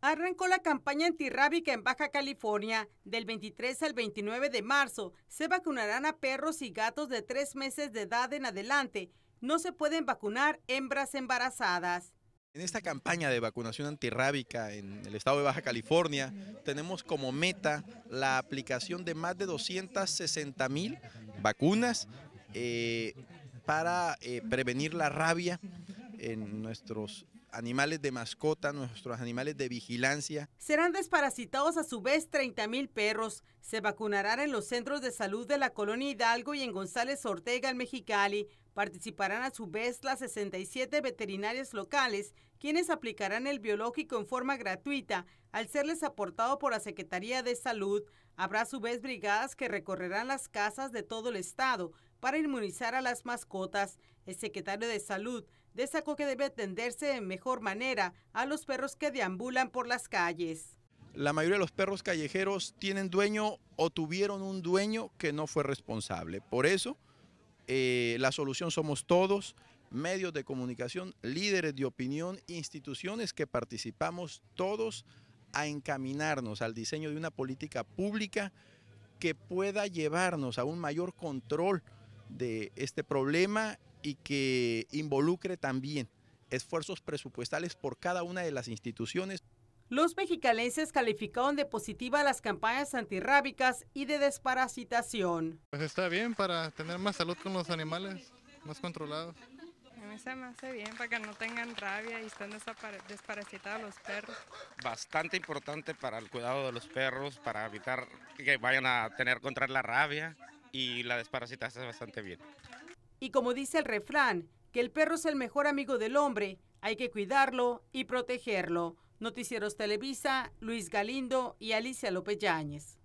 Arrancó la campaña antirrábica en Baja California. Del 23 al 29 de marzo se vacunarán a perros y gatos de tres meses de edad en adelante. No se pueden vacunar hembras embarazadas. En esta campaña de vacunación antirrábica en el estado de Baja California, tenemos como meta la aplicación de más de 260 mil vacunas eh, para eh, prevenir la rabia en nuestros animales de mascota, nuestros animales de vigilancia. Serán desparasitados a su vez 30.000 perros. Se vacunarán en los centros de salud de la colonia Hidalgo y en González Ortega, en Mexicali, Participarán a su vez las 67 veterinarias locales, quienes aplicarán el biológico en forma gratuita al serles aportado por la Secretaría de Salud. Habrá a su vez brigadas que recorrerán las casas de todo el estado para inmunizar a las mascotas. El secretario de Salud destacó que debe atenderse de mejor manera a los perros que deambulan por las calles. La mayoría de los perros callejeros tienen dueño o tuvieron un dueño que no fue responsable. Por eso eh, la solución somos todos, medios de comunicación, líderes de opinión, instituciones que participamos todos a encaminarnos al diseño de una política pública que pueda llevarnos a un mayor control de este problema y que involucre también esfuerzos presupuestales por cada una de las instituciones. Los mexicalenses calificaron de positiva las campañas antirrábicas y de desparasitación. Pues está bien para tener más salud con los animales, más controlados. A mí se me hace bien para que no tengan rabia y estén desparasitados los perros. Bastante importante para el cuidado de los perros, para evitar que vayan a tener contra la rabia y la desparasitación bastante bien. Y como dice el refrán, que el perro es el mejor amigo del hombre, hay que cuidarlo y protegerlo. Noticieros Televisa, Luis Galindo y Alicia López Yáñez.